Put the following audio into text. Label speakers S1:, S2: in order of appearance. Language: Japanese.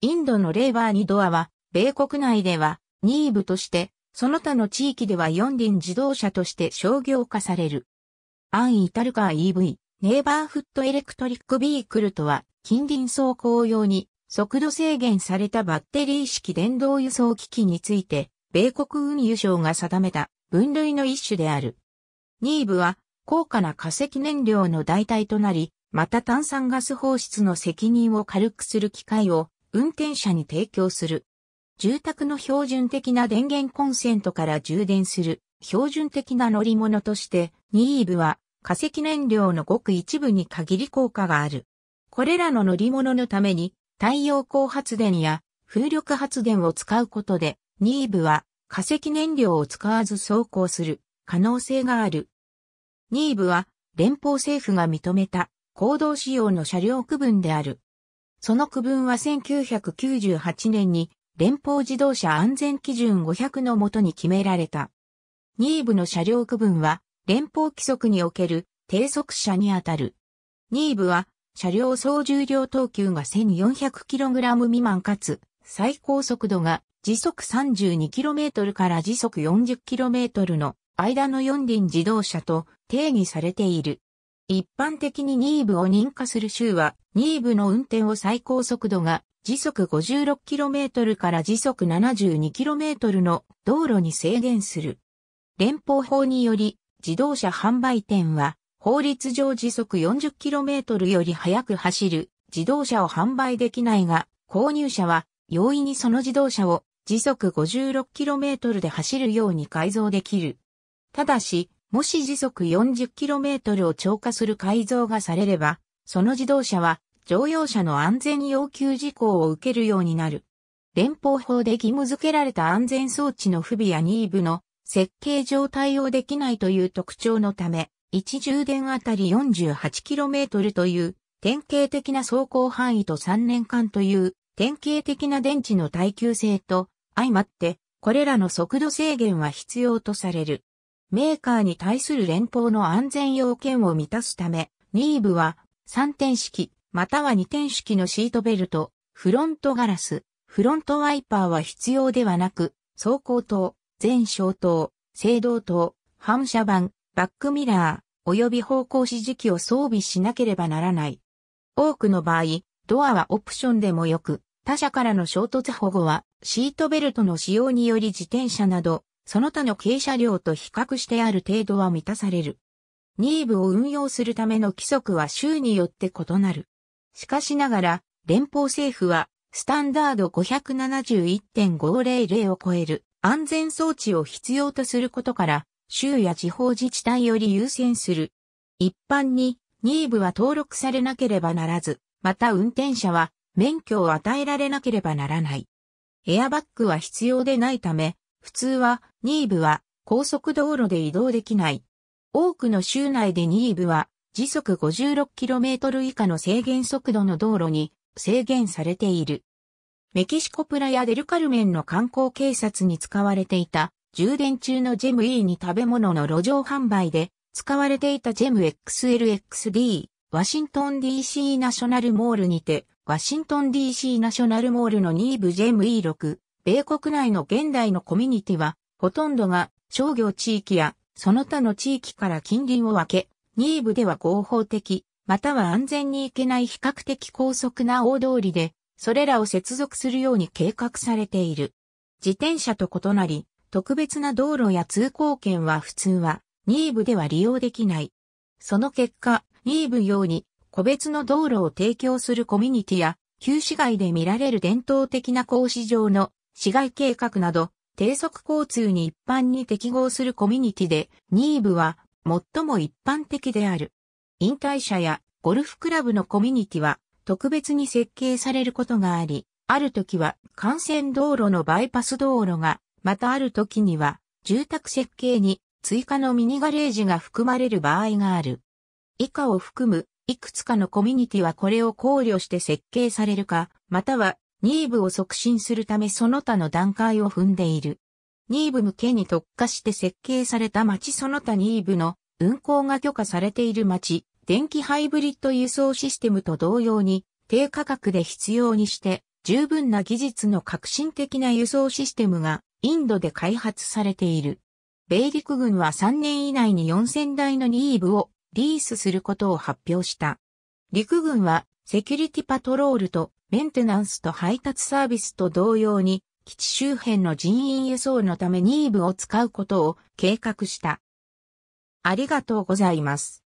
S1: インドのレーバーニドアは、米国内では、ニーブとして、その他の地域では四輪自動車として商業化される。アンイタルカー EV、ネイバーフットエレクトリックビークルとは、近隣走行用に速度制限されたバッテリー式電動輸送機器について、米国運輸省が定めた分類の一種である。ニーブは高価な化石燃料の代替となり、また炭酸ガス放出の責任を軽くする機会を運転者に提供する。住宅の標準的な電源コンセントから充電する標準的な乗り物として、ニーブは化石燃料のごく一部に限り効果がある。これらの乗り物のために太陽光発電や風力発電を使うことで、ニーブは化石燃料を使わず走行する可能性がある。ニーブは連邦政府が認めた行動仕様の車両区分である。その区分は1998年に連邦自動車安全基準500のもとに決められた。ニーブの車両区分は連邦規則における低速車にあたる。ニーブは車両総重量等級が 1400kg 未満かつ最高速度が時速 32km から時速 40km の間の4輪自動車と定義されている。一般的にニーブを認可する州は、ニーブの運転を最高速度が時速 56km から時速 72km の道路に制限する。連邦法により、自動車販売店は、法律上時速 40km より速く走る自動車を販売できないが、購入者は容易にその自動車を時速 56km で走るように改造できる。ただし、もし時速 40km を超過する改造がされれば、その自動車は乗用車の安全要求事項を受けるようになる。連邦法で義務付けられた安全装置の不備やニーブの設計上対応できないという特徴のため、1充電あたり 48km という典型的な走行範囲と3年間という典型的な電池の耐久性と相まって、これらの速度制限は必要とされる。メーカーに対する連邦の安全要件を満たすため、ニーブは3点式、または2点式のシートベルト、フロントガラス、フロントワイパーは必要ではなく、走行灯、前照灯、制動灯、反射板、バックミラー、及び方向指示器を装備しなければならない。多くの場合、ドアはオプションでもよく、他社からの衝突保護はシートベルトの使用により自転車などその他の軽車両と比較してある程度は満たされる。ニーブを運用するための規則は州によって異なる。しかしながら、連邦政府は、スタンダード571.500を超える安全装置を必要とすることから、州や地方自治体より優先する。一般に、ニーブは登録されなければならず、また運転者は免許を与えられなければならない。エアバッグは必要でないため、普通はニーブは高速道路で移動できない。多くの州内でニーブは時速 56km 以下の制限速度の道路に制限されている。メキシコプラやデルカルメンの観光警察に使われていた充電中のジェム E に食べ物の路上販売で使われていたジェム XLXD ワシントン DC ナショナルモールにてワシントン DC ナショナルモールのニーブジェム E6 米国内の現代のコミュニティはほとんどが商業地域やその他の地域から近隣を分け、ニーブでは合法的、または安全に行けない比較的高速な大通りで、それらを接続するように計画されている。自転車と異なり、特別な道路や通行券は普通は、ニーブでは利用できない。その結果、ニーブ用に、個別の道路を提供するコミュニティや、旧市街で見られる伝統的な格子状の市街計画など、低速交通に一般に適合するコミュニティで、ニーブは最も一般的である。引退者やゴルフクラブのコミュニティは特別に設計されることがあり、ある時は幹線道路のバイパス道路が、またある時には住宅設計に追加のミニガレージが含まれる場合がある。以下を含むいくつかのコミュニティはこれを考慮して設計されるか、またはニーブを促進するためその他の段階を踏んでいる。ニーブ向けに特化して設計された町その他ニーブの運行が許可されている町、電気ハイブリッド輸送システムと同様に低価格で必要にして十分な技術の革新的な輸送システムがインドで開発されている。米陸軍は3年以内に4000台のニーブをリースすることを発表した。陸軍はセキュリティパトロールとメンテナンスと配達サービスと同様に、基地周辺の人員輸送のためニーブを使うことを計画した。ありがとうございます。